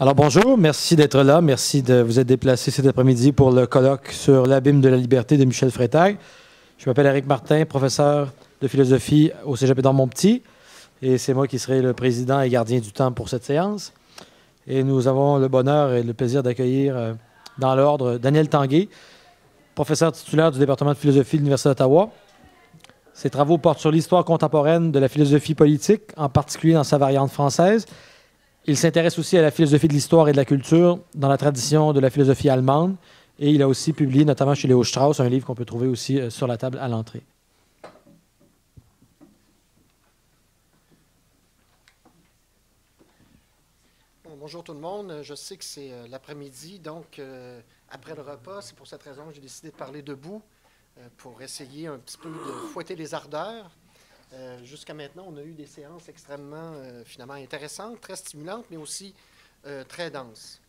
Alors bonjour, merci d'être là, merci de vous être déplacé cet après-midi pour le colloque sur l'abîme de la liberté de Michel Freitag. Je m'appelle Eric Martin, professeur de philosophie au Cégep dans mon petit, et c'est moi qui serai le président et gardien du temps pour cette séance. Et nous avons le bonheur et le plaisir d'accueillir euh, dans l'ordre Daniel Tanguay, professeur titulaire du département de philosophie de l'Université d'Ottawa. Ses travaux portent sur l'histoire contemporaine de la philosophie politique, en particulier dans sa variante française, il s'intéresse aussi à la philosophie de l'histoire et de la culture dans la tradition de la philosophie allemande. Et il a aussi publié, notamment chez Léo Strauss, un livre qu'on peut trouver aussi euh, sur la table à l'entrée. bonjour tout le monde. Je sais que c'est euh, l'après-midi, donc euh, après le repas, c'est pour cette raison que j'ai décidé de parler debout pour essayer un petit peu de fouetter les ardeurs. Euh, jusqu'à maintenant, on a eu des séances extrêmement, euh, finalement, intéressantes, très stimulantes, mais aussi euh, très denses.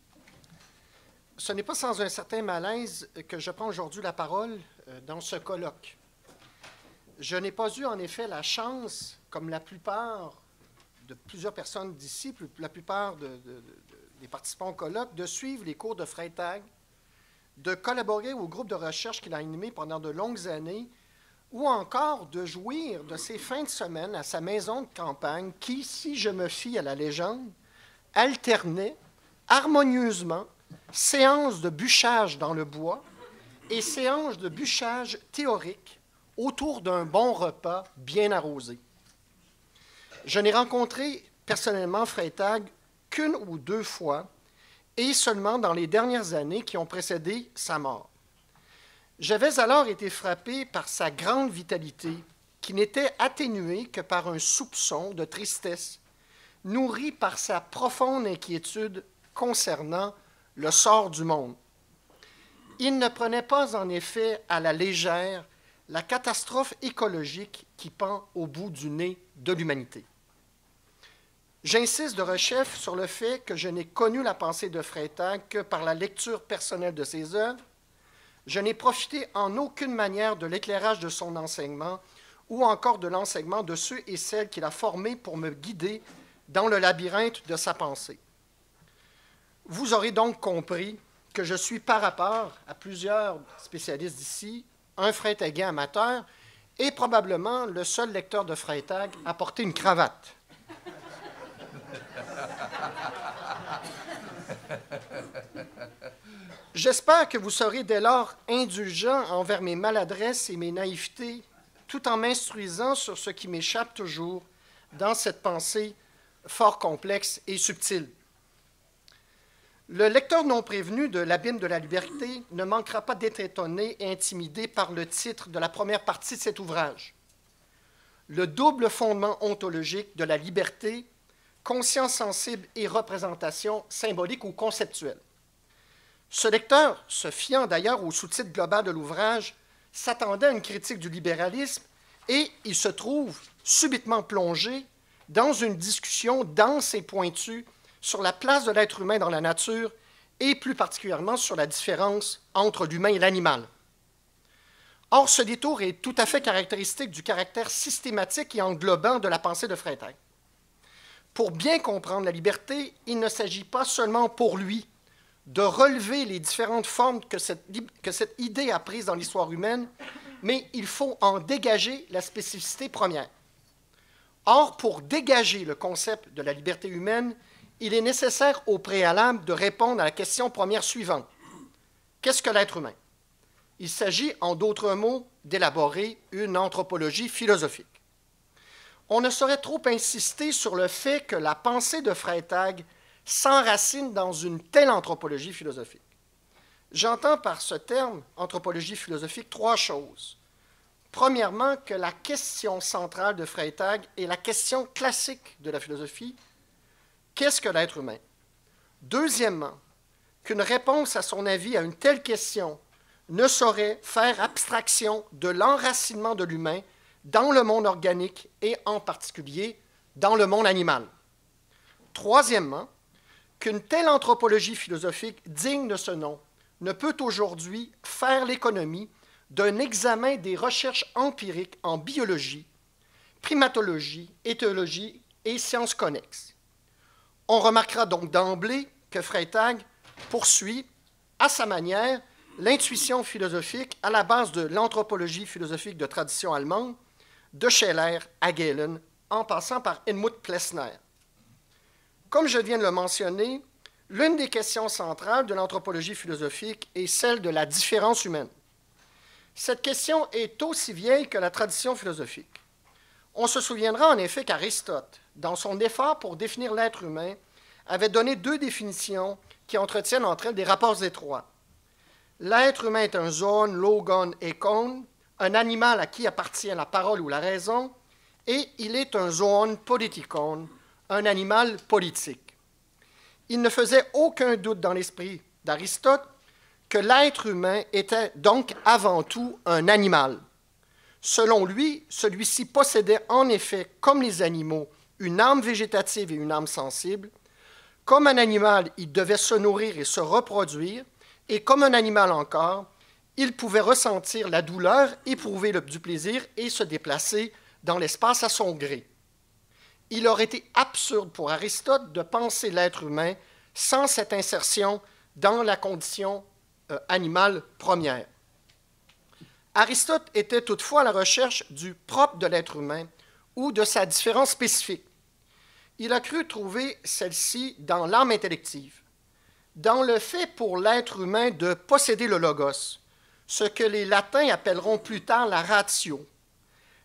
Ce n'est pas sans un certain malaise que je prends aujourd'hui la parole dans ce colloque. Je n'ai pas eu, en effet, la chance, comme la plupart de plusieurs personnes d'ici, la plupart des participants au colloque, de suivre les cours de Freitag, de collaborer au groupe de recherche qu'il a animé pendant de longues années ou encore de jouir de ses fins de semaine à sa maison de campagne qui, si je me fie à la légende, alternait harmonieusement séances de bûchage dans le bois et séances de bûchage théorique autour d'un bon repas bien arrosé. Je n'ai rencontré personnellement Freytag qu'une ou deux fois et seulement dans les dernières années qui ont précédé sa mort. J'avais alors été frappé par sa grande vitalité, qui n'était atténuée que par un soupçon de tristesse, nourri par sa profonde inquiétude concernant le sort du monde. Il ne prenait pas en effet à la légère la catastrophe écologique qui pend au bout du nez de l'humanité. J'insiste de rechef sur le fait que je n'ai connu la pensée de Freytag que par la lecture personnelle de ses œuvres je n'ai profité en aucune manière de l'éclairage de son enseignement ou encore de l'enseignement de ceux et celles qu'il a formés pour me guider dans le labyrinthe de sa pensée. Vous aurez donc compris que je suis par rapport à plusieurs spécialistes d'ici, un Freytagien amateur et probablement le seul lecteur de Freitag à porter une cravate. J'espère que vous serez dès lors indulgent envers mes maladresses et mes naïvetés, tout en m'instruisant sur ce qui m'échappe toujours dans cette pensée fort complexe et subtile. Le lecteur non prévenu de l'abîme de la liberté ne manquera pas d'être étonné et intimidé par le titre de la première partie de cet ouvrage. Le double fondement ontologique de la liberté, conscience sensible et représentation symbolique ou conceptuelle. Ce lecteur, se fiant d'ailleurs au sous-titre global de l'ouvrage, s'attendait à une critique du libéralisme et il se trouve subitement plongé dans une discussion dense et pointue sur la place de l'être humain dans la nature et plus particulièrement sur la différence entre l'humain et l'animal. Or, ce détour est tout à fait caractéristique du caractère systématique et englobant de la pensée de Freinet. Pour bien comprendre la liberté, il ne s'agit pas seulement pour lui de relever les différentes formes que cette, idée a prises dans l'histoire humaine, mais il faut en dégager la spécificité première. Or, pour dégager le concept de la liberté humaine, il est nécessaire au préalable de répondre à la question première suivante. Qu'est-ce que l'être humain Il s'agit, en d'autres mots, d'élaborer une anthropologie philosophique. On ne saurait trop insister sur le fait que la pensée de Freitag s'enracine dans une telle anthropologie philosophique. J'entends par ce terme anthropologie philosophique trois choses. Premièrement, que la question centrale de Freytag est la question classique de la philosophie qu'est-ce que l'être humain Deuxièmement, qu'une réponse à son avis à une telle question ne saurait faire abstraction de l'enracinement de l'humain dans le monde organique et en particulier dans le monde animal. Troisièmement, qu'une telle anthropologie philosophique digne de ce nom ne peut aujourd'hui faire l'économie d'un examen des recherches empiriques en biologie, primatologie, éthologie et sciences connexes. On remarquera donc d'emblée que Freytag poursuit, à sa manière, l'intuition philosophique à la base de l'anthropologie philosophique de tradition allemande, de Scheller à Galen, en passant par Edmund Plessner. Comme je viens de le mentionner, l'une des questions centrales de l'anthropologie philosophique est celle de la différence humaine. Cette question est aussi vieille que la tradition philosophique. On se souviendra en effet qu'Aristote, dans son effort pour définir l'être humain, avait donné deux définitions qui entretiennent entre elles des rapports étroits. L'être humain est un zoon, logon et un animal à qui appartient la parole ou la raison, et il est un zoon politikon, un animal politique. Il ne faisait aucun doute dans l'esprit d'Aristote que l'être humain était donc avant tout un animal. Selon lui, celui-ci possédait en effet, comme les animaux, une âme végétative et une âme sensible. Comme un animal, il devait se nourrir et se reproduire, et comme un animal encore, il pouvait ressentir la douleur, éprouver du plaisir et se déplacer dans l'espace à son gré il aurait été absurde pour Aristote de penser l'être humain sans cette insertion dans la condition euh, animale première. Aristote était toutefois à la recherche du propre de l'être humain ou de sa différence spécifique. Il a cru trouver celle-ci dans l'âme intellective, dans le fait pour l'être humain de posséder le logos, ce que les latins appelleront plus tard la ratio,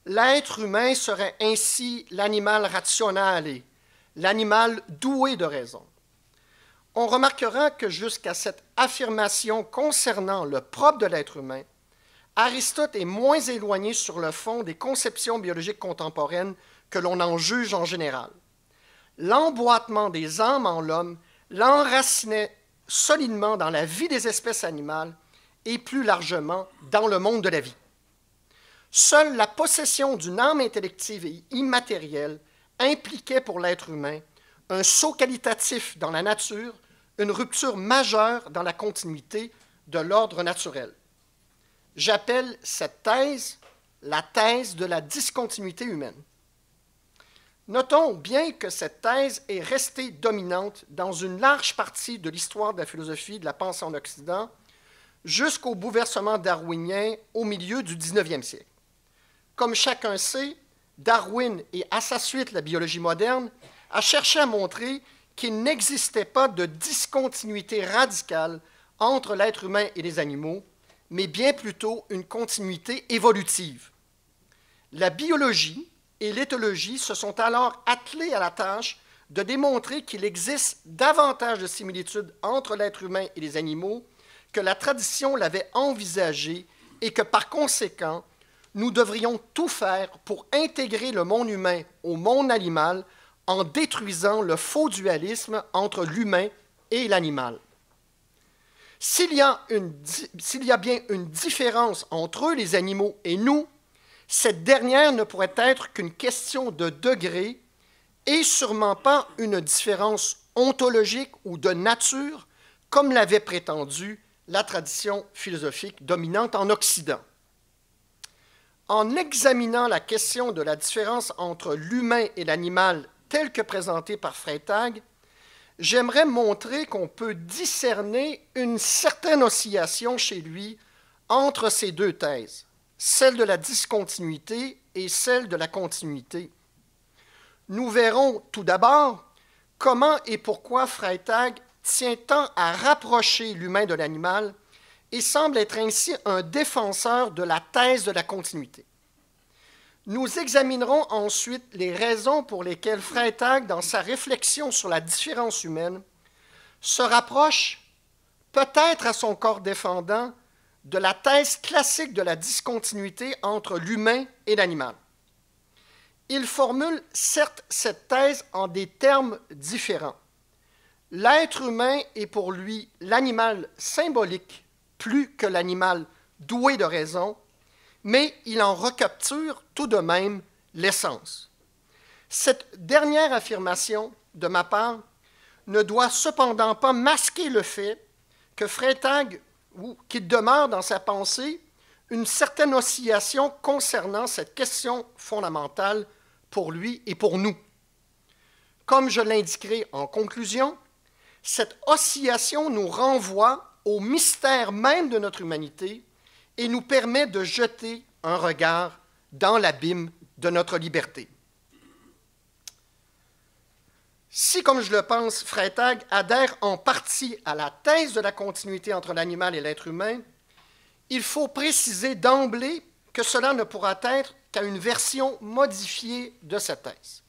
L'être humain serait ainsi l'animal rationnel, l'animal doué de raison. On remarquera que jusqu'à cette affirmation concernant le propre de l'être humain, Aristote est moins éloigné sur le fond des conceptions biologiques contemporaines que l'on en juge en général. L'emboîtement des âmes en l'homme l'enracinait solidement dans la vie des espèces animales et plus largement dans le monde de la vie. Seule la possession d'une âme intellective et immatérielle impliquait pour l'être humain un saut qualitatif dans la nature, une rupture majeure dans la continuité de l'ordre naturel. J'appelle cette thèse la thèse de la discontinuité humaine. Notons bien que cette thèse est restée dominante dans une large partie de l'histoire de la philosophie de la pensée en Occident jusqu'au bouleversement darwinien au milieu du 19e siècle. Comme chacun sait, Darwin et à sa suite la biologie moderne a cherché à montrer qu'il n'existait pas de discontinuité radicale entre l'être humain et les animaux, mais bien plutôt une continuité évolutive. La biologie et l'éthologie se sont alors attelés à la tâche de démontrer qu'il existe davantage de similitudes entre l'être humain et les animaux que la tradition l'avait envisagé et que par conséquent, nous devrions tout faire pour intégrer le monde humain au monde animal en détruisant le faux dualisme entre l'humain et l'animal. S'il y, a bien une différence entre eux, les animaux, et nous, cette dernière ne pourrait être qu'une question de degré et sûrement pas une différence ontologique ou de nature, comme l'avait prétendu la tradition philosophique dominante en Occident en examinant la question de la différence entre l'humain et l'animal telle que présentée par Freytag, j'aimerais montrer qu'on peut discerner une certaine oscillation chez lui entre ces deux thèses, celle de la discontinuité et celle de la continuité. Nous verrons tout d'abord comment et pourquoi Freytag tient tant à rapprocher l'humain de l'animal et semble être ainsi un défenseur de la thèse de la continuité. Nous examinerons ensuite les raisons pour lesquelles freytag dans sa réflexion sur la différence humaine, se rapproche, peut-être à son corps défendant, de la thèse classique de la discontinuité entre l'humain et l'animal. Il formule certes cette thèse en des termes différents. L'être humain est pour lui l'animal symbolique plus que l'animal doué de raison, mais il en recapture tout de même l'essence. Cette dernière affirmation de ma part ne doit cependant pas masquer le fait que Freytag, ou qu'il demeure dans sa pensée, une certaine oscillation concernant cette question fondamentale pour lui et pour nous. Comme je l'indiquerai en conclusion, cette oscillation nous renvoie au mystère même de notre humanité et nous permet de jeter un regard dans l'abîme de notre liberté. Si, comme je le pense, Freytag adhère en partie à la thèse de la continuité entre l'animal et l'être humain, il faut préciser d'emblée que cela ne pourra être qu'à une version modifiée de cette thèse.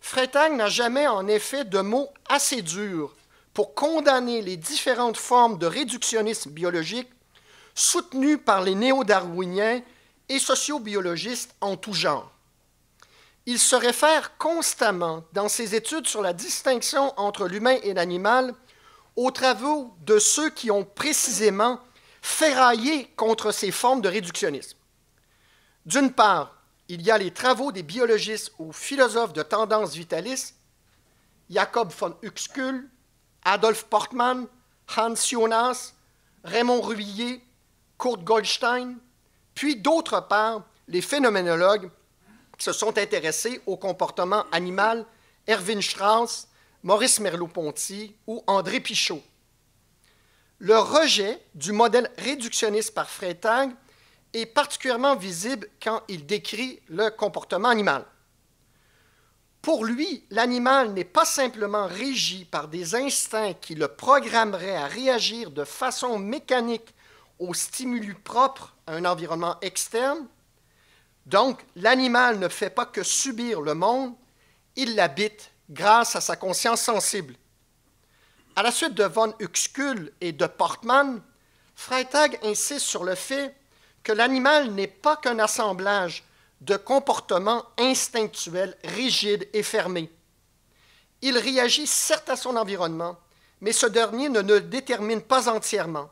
Freytag n'a jamais en effet de mots assez durs pour condamner les différentes formes de réductionnisme biologique soutenues par les néo-darwiniens et sociobiologistes en tout genre. Il se réfère constamment dans ses études sur la distinction entre l'humain et l'animal aux travaux de ceux qui ont précisément ferraillé contre ces formes de réductionnisme. D'une part, il y a les travaux des biologistes ou philosophes de tendance vitaliste, Jacob von Uxkull, Adolphe Portman, Hans Jonas, Raymond Ruillet, Kurt Goldstein, puis d'autre part, les phénoménologues qui se sont intéressés au comportement animal, Erwin Strauss, Maurice Merleau-Ponty ou André Pichot. Le rejet du modèle réductionniste par Freytag est particulièrement visible quand il décrit le comportement animal. Pour lui, l'animal n'est pas simplement régi par des instincts qui le programmeraient à réagir de façon mécanique aux stimuli propres à un environnement externe. Donc, l'animal ne fait pas que subir le monde, il l'habite grâce à sa conscience sensible. À la suite de von Huxkull et de Portman, Freytag insiste sur le fait que l'animal n'est pas qu'un assemblage de comportements instinctuels, rigide et fermé Il réagit certes à son environnement, mais ce dernier ne le détermine pas entièrement.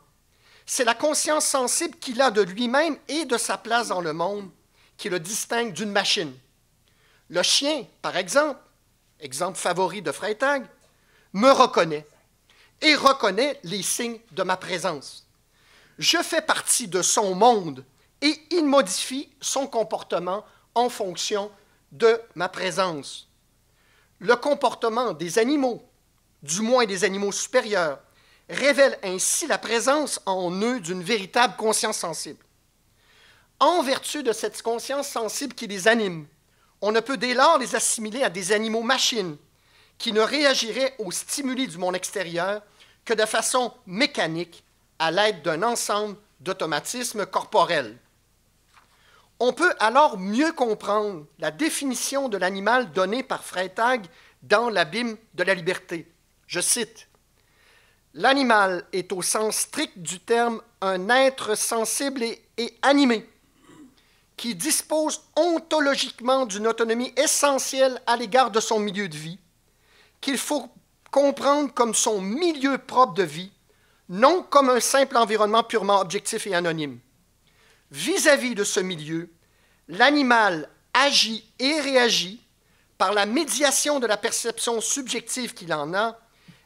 C'est la conscience sensible qu'il a de lui-même et de sa place dans le monde qui le distingue d'une machine. Le chien, par exemple, exemple favori de Freitag, me reconnaît et reconnaît les signes de ma présence. Je fais partie de son monde et il modifie son comportement en fonction de ma présence. Le comportement des animaux, du moins des animaux supérieurs, révèle ainsi la présence en eux d'une véritable conscience sensible. En vertu de cette conscience sensible qui les anime, on ne peut dès lors les assimiler à des animaux machines qui ne réagiraient aux stimuli du monde extérieur que de façon mécanique à l'aide d'un ensemble d'automatismes corporels. On peut alors mieux comprendre la définition de l'animal donnée par Freytag dans l'abîme de la liberté. Je cite L'animal est au sens strict du terme un être sensible et, animé, qui dispose ontologiquement d'une autonomie essentielle à l'égard de son milieu de vie, qu'il faut comprendre comme son milieu propre de vie, non comme un simple environnement purement objectif et anonyme. Vis-à-vis de ce milieu, l'animal agit et réagit par la médiation de la perception subjective qu'il en a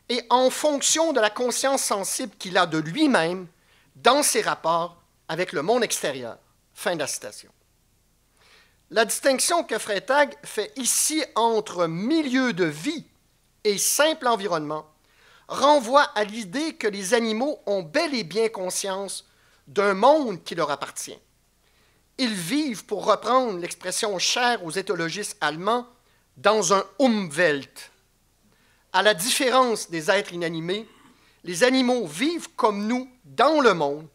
et en fonction de la conscience sensible qu'il a de lui-même dans ses rapports avec le monde extérieur. Fin de la citation. La distinction que Freytag fait ici entre milieu de vie et simple environnement renvoie à l'idée que les animaux ont bel et bien conscience d'un monde qui leur appartient. Ils vivent, pour reprendre l'expression chère aux éthologistes allemands, dans un Umwelt. À la différence des êtres inanimés, les animaux vivent comme nous dans le monde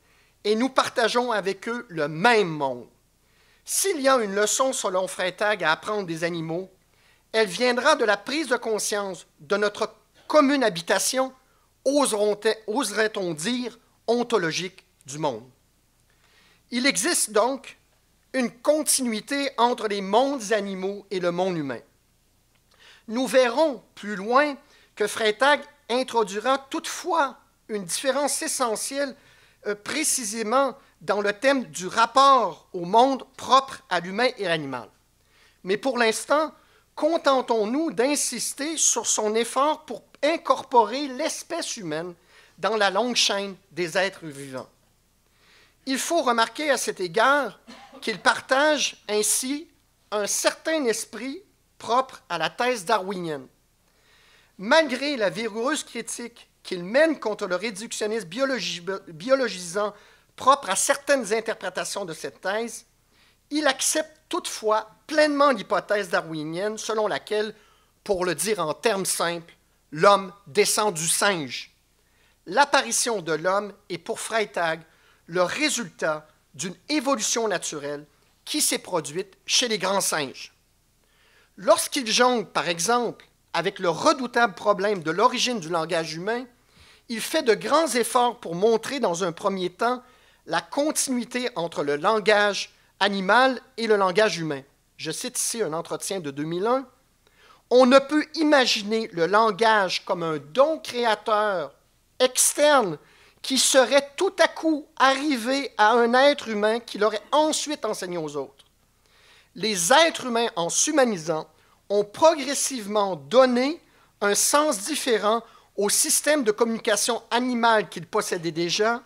et nous partageons avec eux le même monde. S'il y a une leçon selon Freytag à apprendre des animaux, elle viendra de la prise de conscience de notre commune habitation, oserait-on dire, ontologique du monde. Il existe donc une continuité entre les mondes animaux et le monde humain. Nous verrons plus loin que Freytag introduira toutefois une différence essentielle euh, précisément dans le thème du rapport au monde propre à l'humain et animal. Mais pour l'instant, contentons-nous d'insister sur son effort pour incorporer l'espèce humaine dans la longue chaîne des êtres vivants. Il faut remarquer à cet égard qu'il partage ainsi un certain esprit propre à la thèse darwinienne. Malgré la vigoureuse critique qu'il mène contre le réductionnisme biologisant propre à certaines interprétations de cette thèse, il accepte toutefois pleinement l'hypothèse darwinienne selon laquelle, pour le dire en termes simples, l'homme descend du singe. L'apparition de l'homme est pour Freytag le résultat d'une évolution naturelle qui s'est produite chez les grands singes. Lorsqu'ils jonglent, par exemple, avec le redoutable problème de l'origine du langage humain, il fait de grands efforts pour montrer dans un premier temps la continuité entre le langage animal et le langage humain. Je cite ici un entretien de 2001. On ne peut imaginer le langage comme un don créateur externe qui serait tout à coup arrivé à un être humain qu'il aurait ensuite enseigné aux autres. Les êtres humains, en s'humanisant, ont progressivement donné un sens différent au système de communication animale qu'ils possédaient déjà,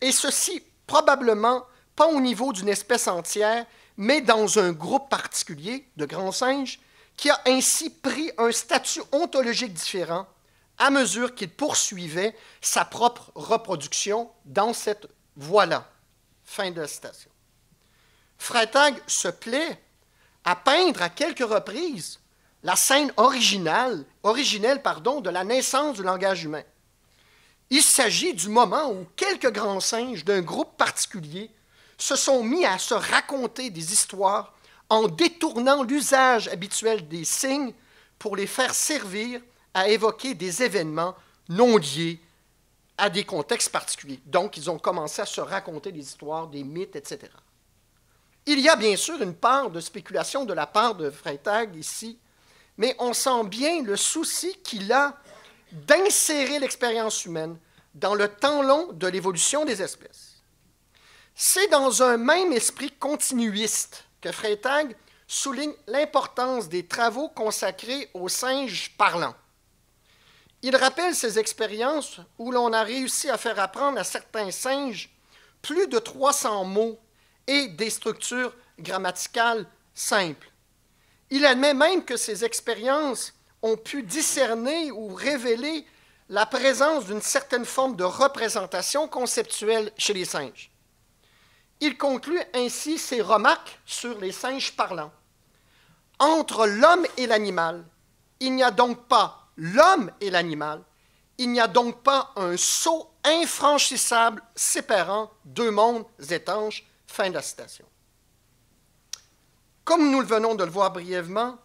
et ceci probablement pas au niveau d'une espèce entière, mais dans un groupe particulier de grands singes, qui a ainsi pris un statut ontologique différent à mesure qu'il poursuivait sa propre reproduction dans cette voie-là. Fin de la citation. Freitag se plaît à peindre à quelques reprises la scène originale, originelle pardon, de la naissance du langage humain. Il s'agit du moment où quelques grands singes d'un groupe particulier se sont mis à se raconter des histoires en détournant l'usage habituel des signes pour les faire servir à évoquer des événements non liés à des contextes particuliers. Donc, ils ont commencé à se raconter des histoires, des mythes, etc. Il y a bien sûr une part de spéculation de la part de Freytag ici, mais on sent bien le souci qu'il a d'insérer l'expérience humaine dans le temps long de l'évolution des espèces. C'est dans un même esprit continuiste que Freytag souligne l'importance des travaux consacrés aux singes parlants. Il rappelle ces expériences où l'on a réussi à faire apprendre à certains singes plus de 300 mots et des structures grammaticales simples. Il admet même que ces expériences ont pu discerner ou révéler la présence d'une certaine forme de représentation conceptuelle chez les singes. Il conclut ainsi ses remarques sur les singes parlants. Entre l'homme et l'animal, il n'y a donc pas l'homme et l'animal, il n'y a donc pas un sceau infranchissable séparant deux mondes étanches. Fin de la citation. Comme nous le venons de le voir brièvement,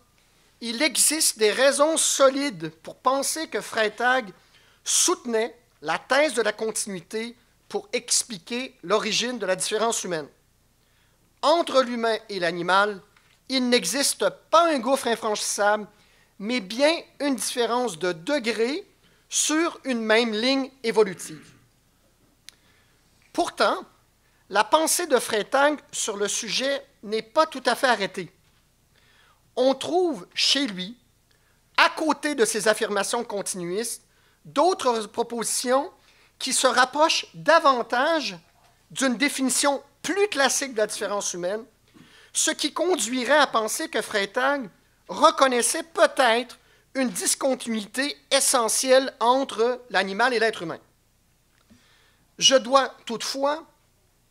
il existe des raisons solides pour penser que Freytag soutenait la thèse de la continuité pour expliquer l'origine de la différence humaine. Entre l'humain et l'animal, il n'existe pas un gouffre infranchissable mais bien une différence de degré sur une même ligne évolutive. Pourtant, la pensée de Freytag sur le sujet n'est pas tout à fait arrêtée. On trouve chez lui, à côté de ses affirmations continuistes, d'autres propositions qui se rapprochent davantage d'une définition plus classique de la différence humaine, ce qui conduirait à penser que Freytag reconnaissait peut-être une discontinuité essentielle entre l'animal et l'être humain. Je dois toutefois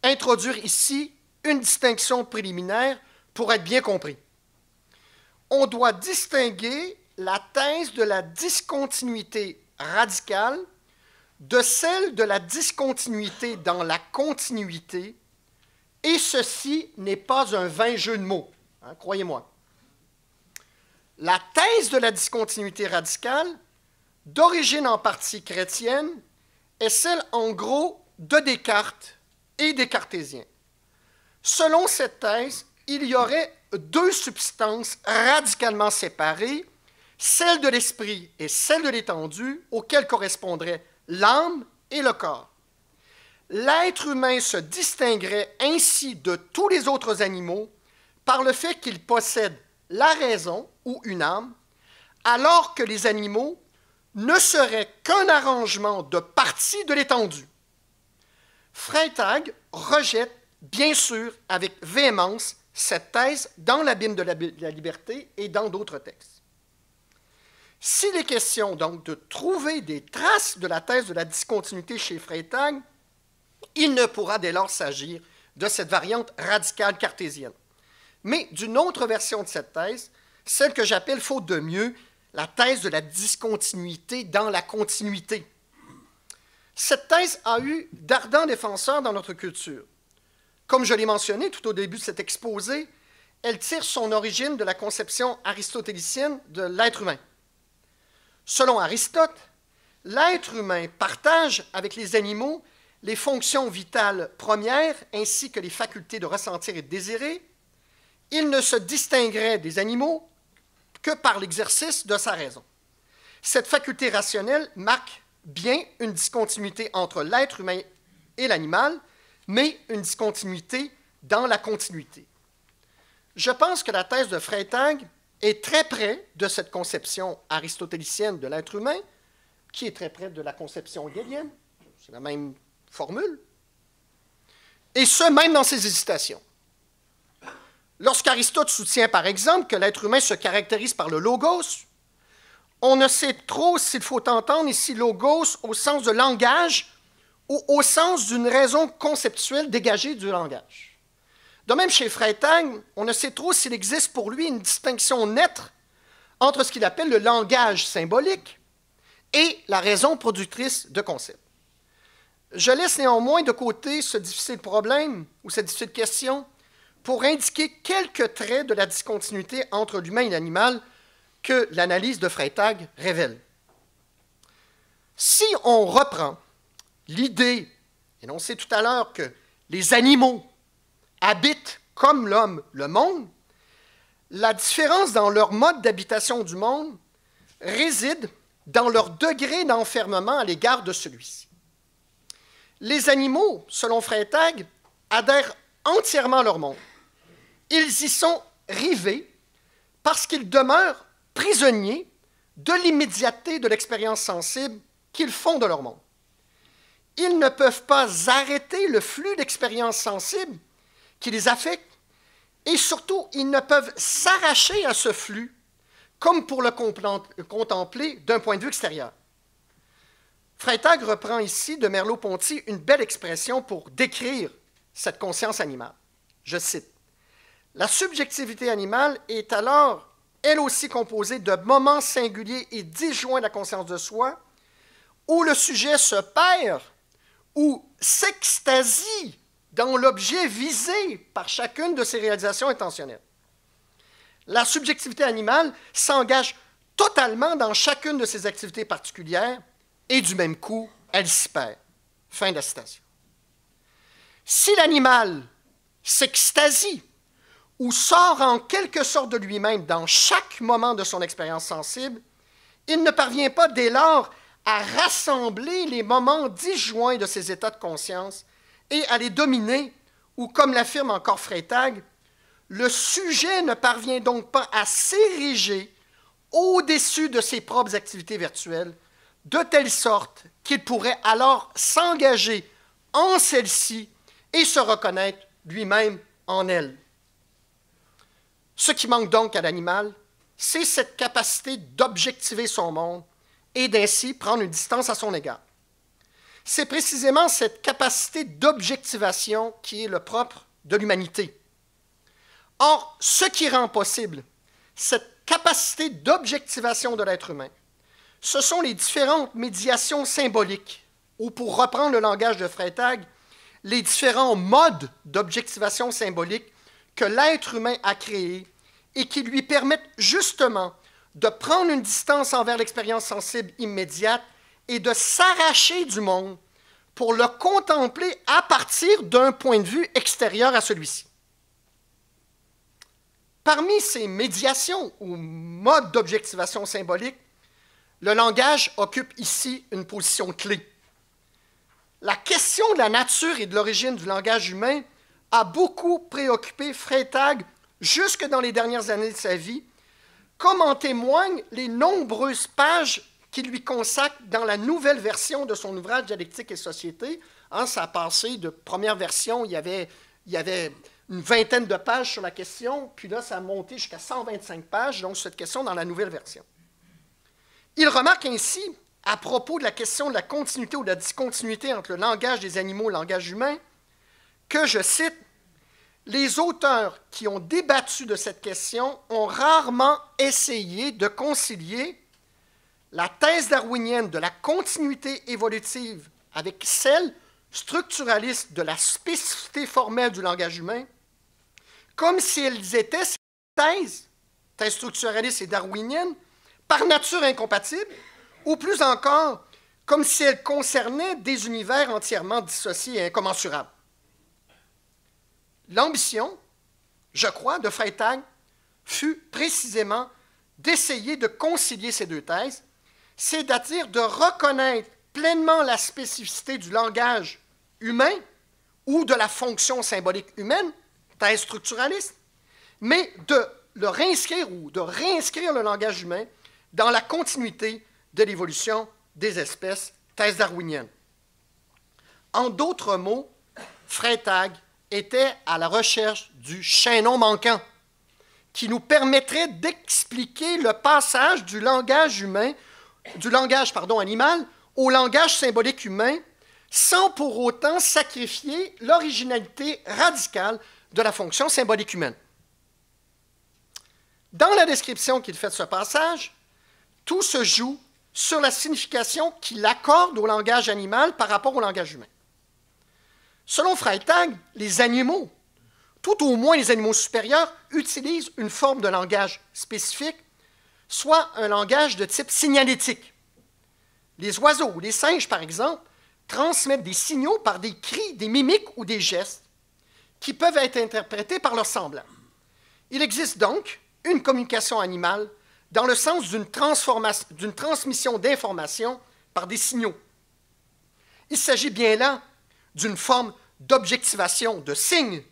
introduire ici une distinction préliminaire pour être bien compris. On doit distinguer la thèse de la discontinuité radicale de celle de la discontinuité dans la continuité, et ceci n'est pas un vain jeu de mots, hein, croyez-moi la thèse de la discontinuité radicale, d'origine en partie chrétienne, est celle en gros de Descartes et des cartésiens. Selon cette thèse, il y aurait deux substances radicalement séparées, celle de l'esprit et celle de l'étendue, auxquelles correspondraient l'âme et le corps. L'être humain se distinguerait ainsi de tous les autres animaux par le fait qu'il possède la raison ou une âme, alors que les animaux ne seraient qu'un arrangement de parties de l'étendue. Freytag rejette, bien sûr, avec véhémence, cette thèse dans l'abîme de la, liberté et dans d'autres textes. S'il est question donc de trouver des traces de la thèse de la discontinuité chez Freytag, il ne pourra dès lors s'agir de cette variante radicale cartésienne mais d'une autre version de cette thèse, celle que j'appelle, faute de mieux, la thèse de la discontinuité dans la continuité. Cette thèse a eu d'ardents défenseurs dans notre culture. Comme je l'ai mentionné tout au début de cet exposé, elle tire son origine de la conception aristotélicienne de l'être humain. Selon Aristote, l'être humain partage avec les animaux les fonctions vitales premières ainsi que les facultés de ressentir et de désirer, il ne se distinguerait des animaux que par l'exercice de sa raison. Cette faculté rationnelle marque bien une discontinuité entre l'être humain et l'animal, mais une discontinuité dans la continuité. Je pense que la thèse de Freytag est très près de cette conception aristotélicienne de l'être humain, qui est très près de la conception hegelienne, c'est la même formule, et ce, même dans ses hésitations. Lorsqu'Aristote soutient par exemple que l'être humain se caractérise par le logos, on ne sait trop s'il faut entendre ici logos au sens de langage ou au sens d'une raison conceptuelle dégagée du langage. De même, chez Freytag, on ne sait trop s'il existe pour lui une distinction nette entre ce qu'il appelle le langage symbolique et la raison productrice de concepts. Je laisse néanmoins de côté ce difficile problème ou cette difficile question pour indiquer quelques traits de la discontinuité entre l'humain et l'animal que l'analyse de Freytag révèle. Si on reprend l'idée énoncée tout à l'heure que les animaux habitent comme l'homme le monde, la différence dans leur mode d'habitation du monde réside dans leur degré d'enfermement à l'égard de celui-ci. Les animaux, selon Freytag, adhèrent entièrement à leur monde. Ils y sont rivés parce qu'ils demeurent prisonniers de l'immédiateté de l'expérience sensible qu'ils font de leur monde. Ils ne peuvent pas arrêter le flux d'expériences sensibles qui les affecte et surtout, ils ne peuvent s'arracher à ce flux comme pour le contempler d'un point de vue extérieur. Freytag reprend ici de Merleau-Ponty une belle expression pour décrire cette conscience animale. Je cite la subjectivité animale est alors, elle aussi, composée de moments singuliers et disjoints de la conscience de soi, où le sujet se perd ou s'extasie dans l'objet visé par chacune de ses réalisations intentionnelles. La subjectivité animale s'engage totalement dans chacune de ses activités particulières et du même coup, elle s'y perd. Fin de la citation. Si l'animal s'extasie ou sort en quelque sorte de lui-même dans chaque moment de son expérience sensible, il ne parvient pas dès lors à rassembler les moments disjoints de ses états de conscience et à les dominer, ou comme l'affirme encore Freytag, le sujet ne parvient donc pas à s'ériger au-dessus de ses propres activités virtuelles, de telle sorte qu'il pourrait alors s'engager en celle-ci et se reconnaître lui-même en elle. Ce qui manque donc à l'animal, c'est cette capacité d'objectiver son monde et d'ainsi prendre une distance à son égard. C'est précisément cette capacité d'objectivation qui est le propre de l'humanité. Or, ce qui rend possible cette capacité d'objectivation de l'être humain, ce sont les différentes médiations symboliques, ou pour reprendre le langage de Freytag, les différents modes d'objectivation symbolique que l'être humain a créé et qui lui permettent justement de prendre une distance envers l'expérience sensible immédiate et de s'arracher du monde pour le contempler à partir d'un point de vue extérieur à celui-ci. Parmi ces médiations ou modes d'objectivation symbolique, le langage occupe ici une position clé. La question de la nature et de l'origine du langage humain a beaucoup préoccupé Freytag jusque dans les dernières années de sa vie, comme en témoignent les nombreuses pages qu'il lui consacre dans la nouvelle version de son ouvrage Dialectique et Société. Hein, ça a passé de première version, il y, avait, il y avait une vingtaine de pages sur la question, puis là, ça a monté jusqu'à 125 pages, donc cette question dans la nouvelle version. Il remarque ainsi, à propos de la question de la continuité ou de la discontinuité entre le langage des animaux et le langage humain, que, je cite, les auteurs qui ont débattu de cette question ont rarement essayé de concilier la thèse darwinienne de la continuité évolutive avec celle structuraliste de la spécificité formelle du langage humain, comme si elles étaient ces thèses, thèse structuralistes et darwinienne, par nature incompatibles, ou plus encore, comme si elles concernaient des univers entièrement dissociés et incommensurables. L'ambition, je crois, de Freytag fut précisément d'essayer de concilier ces deux thèses, c'est-à-dire de reconnaître pleinement la spécificité du langage humain ou de la fonction symbolique humaine, thèse structuraliste, mais de le réinscrire ou de réinscrire le langage humain dans la continuité de l'évolution des espèces, thèse darwinienne. En d'autres mots, Freytag était à la recherche du chaînon manquant qui nous permettrait d'expliquer le passage du langage humain, du langage pardon, animal au langage symbolique humain sans pour autant sacrifier l'originalité radicale de la fonction symbolique humaine. Dans la description qu'il fait de ce passage, tout se joue sur la signification qu'il accorde au langage animal par rapport au langage humain. Selon Freitag, les animaux, tout au moins les animaux supérieurs, utilisent une forme de langage spécifique, soit un langage de type signalétique. Les oiseaux, ou les singes par exemple, transmettent des signaux par des cris, des mimiques ou des gestes qui peuvent être interprétés par leurs semblants. Il existe donc une communication animale dans le sens d'une transmission d'informations par des signaux. Il s'agit bien là d'une forme d'objectivation, de signes,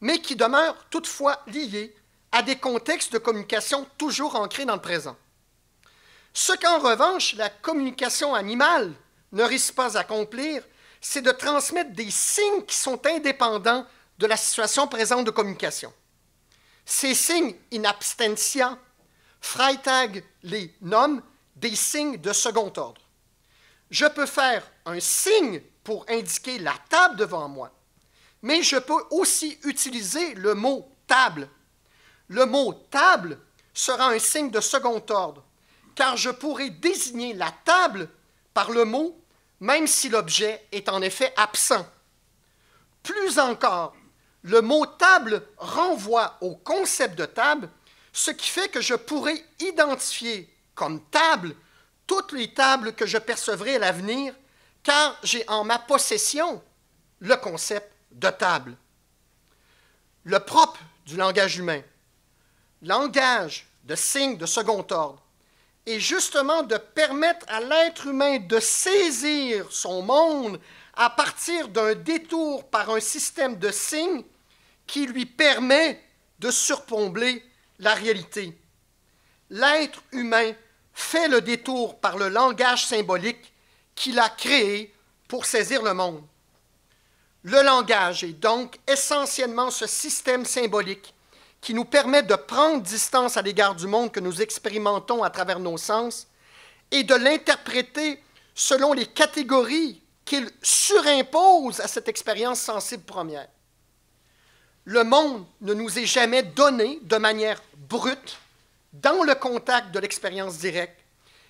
mais qui demeure toutefois liée à des contextes de communication toujours ancrés dans le présent. Ce qu'en revanche la communication animale ne risque pas d'accomplir, c'est de transmettre des signes qui sont indépendants de la situation présente de communication. Ces signes in abstentia, Freitag les nomme des signes de second ordre. Je peux faire un signe pour indiquer la table devant moi, mais je peux aussi utiliser le mot table. Le mot table sera un signe de second ordre, car je pourrai désigner la table par le mot, même si l'objet est en effet absent. Plus encore, le mot table renvoie au concept de table, ce qui fait que je pourrai identifier comme table toutes les tables que je percevrai à l'avenir car j'ai en ma possession le concept de table. Le propre du langage humain, langage de signes de second ordre, est justement de permettre à l'être humain de saisir son monde à partir d'un détour par un système de signes qui lui permet de surplomber la réalité. L'être humain fait le détour par le langage symbolique qu'il a créé pour saisir le monde. Le langage est donc essentiellement ce système symbolique qui nous permet de prendre distance à l'égard du monde que nous expérimentons à travers nos sens et de l'interpréter selon les catégories qu'il surimpose à cette expérience sensible première. Le monde ne nous est jamais donné de manière brute dans le contact de l'expérience directe,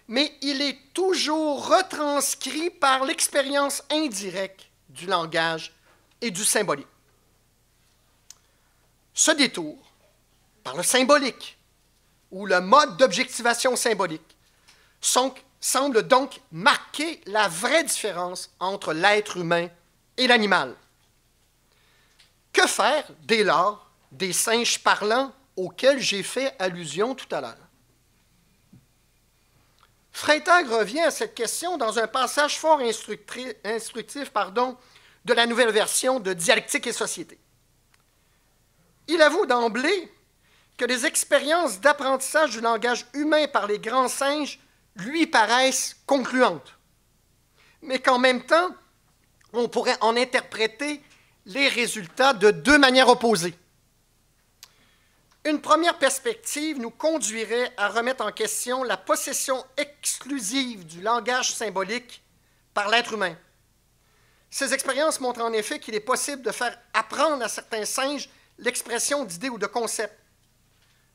mais il est toujours retranscrit par l'expérience indirecte du langage et du symbolique. Ce détour par le symbolique ou le mode d'objectivation symbolique semble donc marquer la vraie différence entre l'être humain et l'animal. Que faire dès lors des singes parlants auxquels j'ai fait allusion tout à l'heure? Freytag revient à cette question dans un passage fort instructif de la nouvelle version de Dialectique et Société. Il avoue d'emblée que les expériences d'apprentissage du langage humain par les grands singes lui paraissent concluantes, mais qu'en même temps, on pourrait en interpréter les résultats de deux manières opposées. Une première perspective nous conduirait à remettre en question la possession exclusive du langage symbolique par l'être humain. Ces expériences montrent en effet qu'il est possible de faire apprendre à certains singes l'expression d'idées ou de concepts.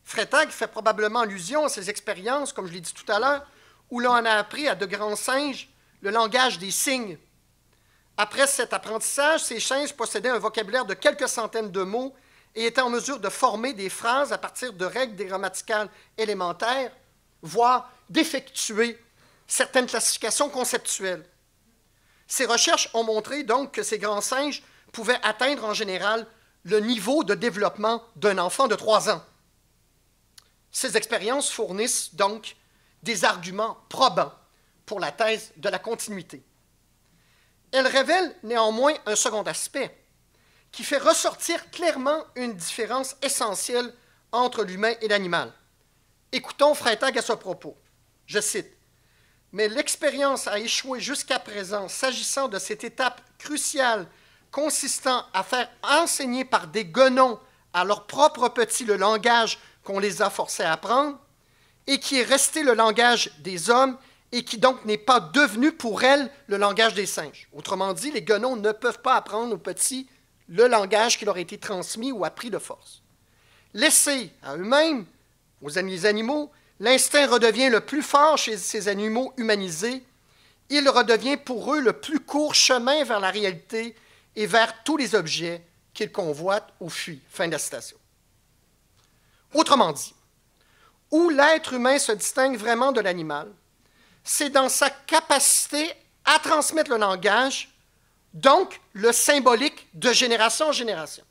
Freytag fait probablement allusion à ces expériences, comme je l'ai dit tout à l'heure, où l'on a appris à de grands singes le langage des signes. Après cet apprentissage, ces singes possédaient un vocabulaire de quelques centaines de mots et était en mesure de former des phrases à partir de règles grammaticales élémentaires, voire d'effectuer certaines classifications conceptuelles. Ces recherches ont montré donc que ces grands singes pouvaient atteindre en général le niveau de développement d'un enfant de 3 ans. Ces expériences fournissent donc des arguments probants pour la thèse de la continuité. Elles révèlent néanmoins un second aspect qui fait ressortir clairement une différence essentielle entre l'humain et l'animal. Écoutons Freitag à ce propos. Je cite Mais l'expérience a échoué jusqu'à présent s'agissant de cette étape cruciale consistant à faire enseigner par des guenons à leurs propres petits le langage qu'on les a forcés à apprendre et qui est resté le langage des hommes et qui donc n'est pas devenu pour elles le langage des singes. Autrement dit, les guenons ne peuvent pas apprendre aux petits le langage qui leur a été transmis ou appris de force. Laissé à eux-mêmes, aux animaux, l'instinct redevient le plus fort chez ces animaux humanisés. Il redevient pour eux le plus court chemin vers la réalité et vers tous les objets qu'ils convoitent ou fuient. Fin de la citation. Autrement dit, où l'être humain se distingue vraiment de l'animal, c'est dans sa capacité à transmettre le langage donc, le symbolique de génération en génération.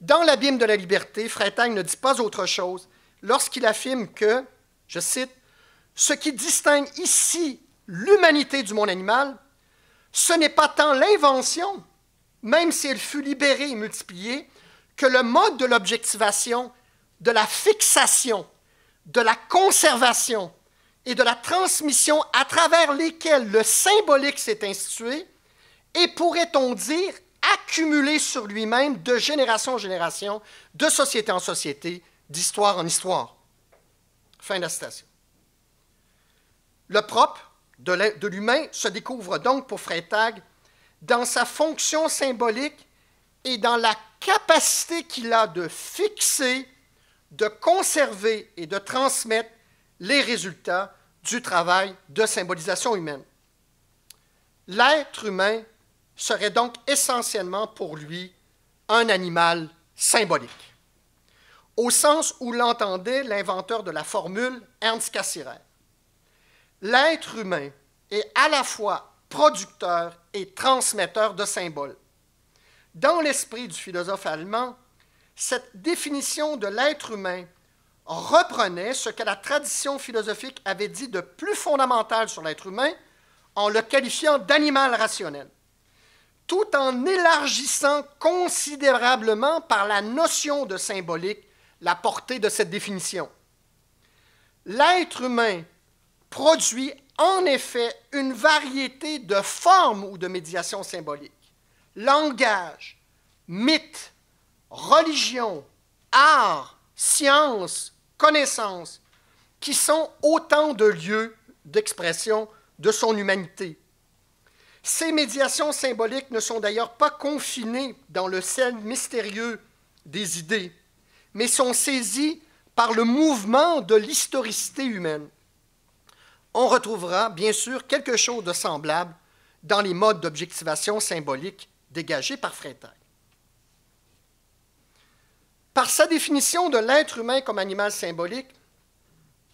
Dans l'abîme de la liberté, Freytag ne dit pas autre chose lorsqu'il affirme que, je cite, ce qui distingue ici l'humanité du monde animal, ce n'est pas tant l'invention, même si elle fut libérée et multipliée, que le mode de l'objectivation, de la fixation, de la conservation et de la transmission à travers lesquels le symbolique s'est institué, et pourrait-on dire accumulé sur lui-même de génération en génération, de société en société, d'histoire en histoire. Fin de la citation. Le propre de l'humain se découvre donc pour Freytag dans sa fonction symbolique et dans la capacité qu'il a de fixer, de conserver et de transmettre les résultats du travail de symbolisation humaine. L'être humain serait donc essentiellement pour lui un animal symbolique, au sens où l'entendait l'inventeur de la formule Ernst Cassirer. L'être humain est à la fois producteur et transmetteur de symboles. Dans l'esprit du philosophe allemand, cette définition de l'être humain reprenait ce que la tradition philosophique avait dit de plus fondamental sur l'être humain en le qualifiant d'animal rationnel tout en élargissant considérablement par la notion de symbolique la portée de cette définition. L'être humain produit en effet une variété de formes ou de médiations symboliques. Langage, mythe, religion, art, science, connaissance, qui sont autant de lieux d'expression de son humanité. Ces médiations symboliques ne sont d'ailleurs pas confinées dans le ciel mystérieux des idées, mais sont saisies par le mouvement de l'historicité humaine. On retrouvera bien sûr quelque chose de semblable dans les modes d'objectivation symbolique dégagés par Freytag. Par sa définition de l'être humain comme animal symbolique,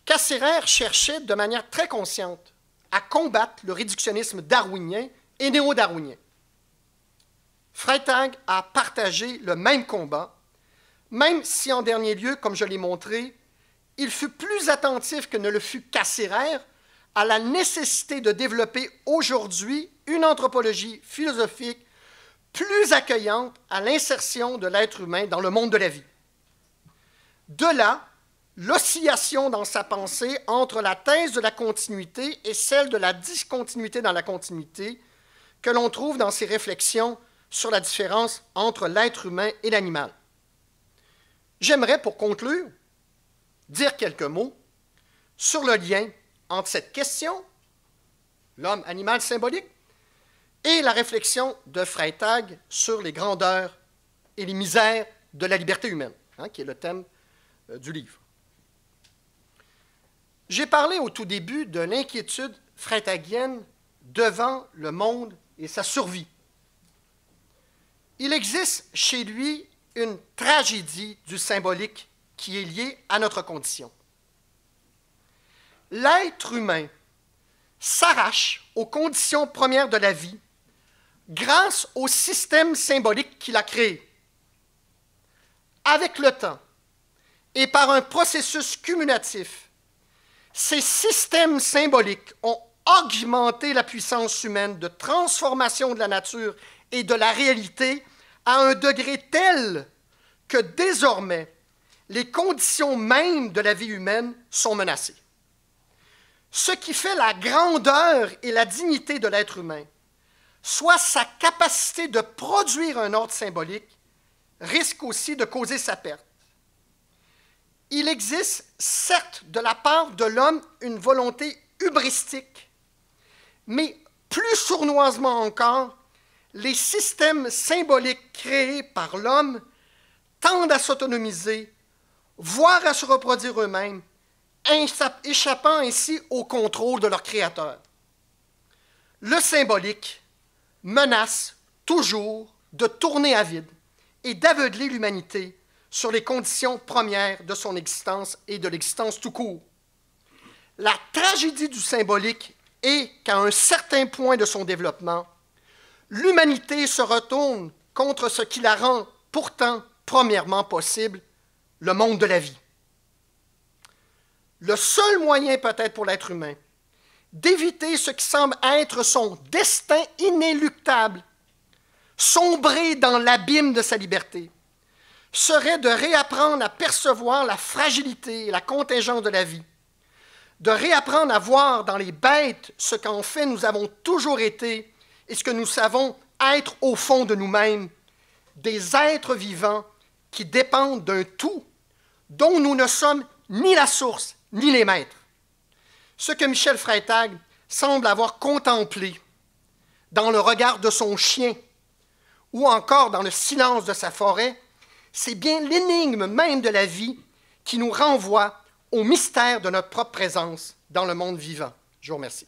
Cassirer cherchait de manière très consciente à combattre le réductionnisme darwinien et néo-darwinien. Freitag a partagé le même combat, même si en dernier lieu, comme je l'ai montré, il fut plus attentif que ne le fut Cassirer à la nécessité de développer aujourd'hui une anthropologie philosophique plus accueillante à l'insertion de l'être humain dans le monde de la vie. De là, l'oscillation dans sa pensée entre la thèse de la continuité et celle de la discontinuité dans la continuité, que l'on trouve dans ses réflexions sur la différence entre l'être humain et l'animal. J'aimerais, pour conclure, dire quelques mots sur le lien entre cette question, l'homme animal symbolique, et la réflexion de Freytag sur les grandeurs et les misères de la liberté humaine, hein, qui est le thème euh, du livre. J'ai parlé au tout début de l'inquiétude freytagienne devant le monde et sa survie. Il existe chez lui une tragédie du symbolique qui est liée à notre condition. L'être humain s'arrache aux conditions premières de la vie grâce au système symbolique qu'il a créé. Avec le temps et par un processus cumulatif, ces systèmes symboliques ont augmenter la puissance humaine de transformation de la nature et de la réalité à un degré tel que désormais, les conditions mêmes de la vie humaine sont menacées. Ce qui fait la grandeur et la dignité de l'être humain, soit sa capacité de produire un ordre symbolique, risque aussi de causer sa perte. Il existe, certes, de la part de l'homme une volonté hubristique mais plus sournoisement encore, les systèmes symboliques créés par l'homme tendent à s'autonomiser, voire à se reproduire eux-mêmes, échappant ainsi au contrôle de leur créateur. Le symbolique menace toujours de tourner à vide et d'aveugler l'humanité sur les conditions premières de son existence et de l'existence tout court. La tragédie du symbolique et qu'à un certain point de son développement, l'humanité se retourne contre ce qui la rend pourtant premièrement possible, le monde de la vie. Le seul moyen peut-être pour l'être humain d'éviter ce qui semble être son destin inéluctable, sombrer dans l'abîme de sa liberté, serait de réapprendre à percevoir la fragilité et la contingence de la vie, de réapprendre à voir dans les bêtes ce qu'en fait nous avons toujours été et ce que nous savons être au fond de nous-mêmes, des êtres vivants qui dépendent d'un tout dont nous ne sommes ni la source ni les maîtres. Ce que Michel Freitag semble avoir contemplé dans le regard de son chien ou encore dans le silence de sa forêt, c'est bien l'énigme même de la vie qui nous renvoie au mystère de notre propre présence dans le monde vivant. Je vous remercie.